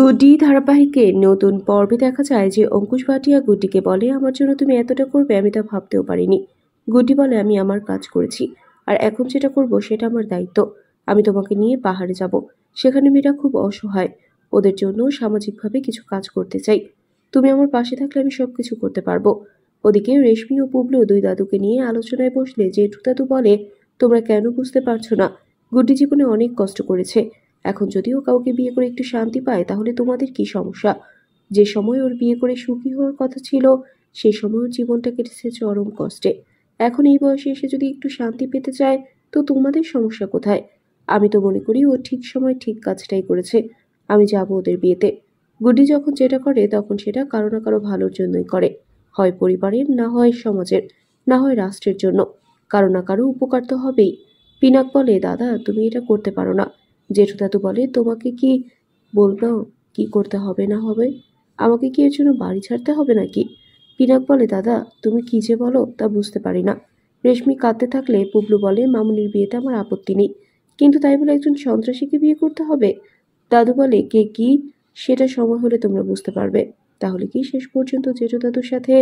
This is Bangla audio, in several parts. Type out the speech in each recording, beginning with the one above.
গুড্ডি ধারাবাহিকে নতুন পর্বে দেখা যায় যে অঙ্কুশ ভাটিয়া গুড্ডিকে বলে আমার জন্য তুমি এতটা করবে আমি তা ভাবতেও পারিনি গুড্ডি বলে আমি আমার কাজ করেছি আর এখন যেটা করব সেটা আমার দায়িত্ব আমি তোমাকে নিয়ে পাহাড়ে যাব সেখানে মেয়েরা খুব অসহায় ওদের জন্য সামাজিকভাবে কিছু কাজ করতে চাই তুমি আমার পাশে থাকলে আমি সব কিছু করতে পারবো ওদিকে রেশমি ও পুবলু দুই দাদুকে নিয়ে আলোচনায় বসলে জেঠু দাদু বলে তোমরা কেন বুঝতে পারছো না গুড্ডি জীবনে অনেক কষ্ট করেছে এখন যদি ও কাউকে বিয়ে করে একটু শান্তি পায় তাহলে তোমাদের কি সমস্যা যে সময় ওর বিয়ে করে সুখী হওয়ার কথা ছিল সেই সময় ওর জীবনটা কেটেছে চরম কষ্টে এখন এই বয়সে এসে যদি একটু শান্তি পেতে চায় তো তোমাদের সমস্যা কোথায় আমি তো মনে করি ও ঠিক সময় ঠিক কাজটাই করেছে আমি যাব ওদের বিয়েতে গুড্ডি যখন যেটা করে তখন সেটা কারো না কারো ভালোর জন্যই করে হয় পরিবারের না হয় সমাজের না হয় রাষ্ট্রের জন্য কারো না কারো উপকার তো হবেই পিনাক বলে দাদা তুমি এটা করতে পারো না জেঠু দাদু বলে তোমাকে কি বলবো কি করতে হবে না হবে আমাকে কি এর জন্য বাড়ি ছাড়তে হবে নাকি পিনাক বলে দাদা তুমি কি যে বলো তা বুঝতে পারি না রেশমি কাঁদতে থাকলে পুবলু বলে মামুনির বিয়েতে আমার আপত্তি নেই কিন্তু তাই বলে একজন সন্ত্রাসীকে বিয়ে করতে হবে দাদু বলে কে কি সেটা সময় হলে তোমরা বুঝতে পারবে তাহলে কি শেষ পর্যন্ত জেঠু দাদুর সাথে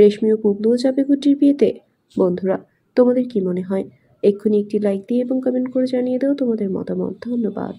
রেশমি ও পুবলুও যাবে গুটির বিয়েতে বন্ধুরা তোমাদের কি মনে হয় এক্ষুনি একটি লাইক দিয়ে এবং কমেন্ট করে জানিয়ে দেও তোমাদের মতামত ধন্যবাদ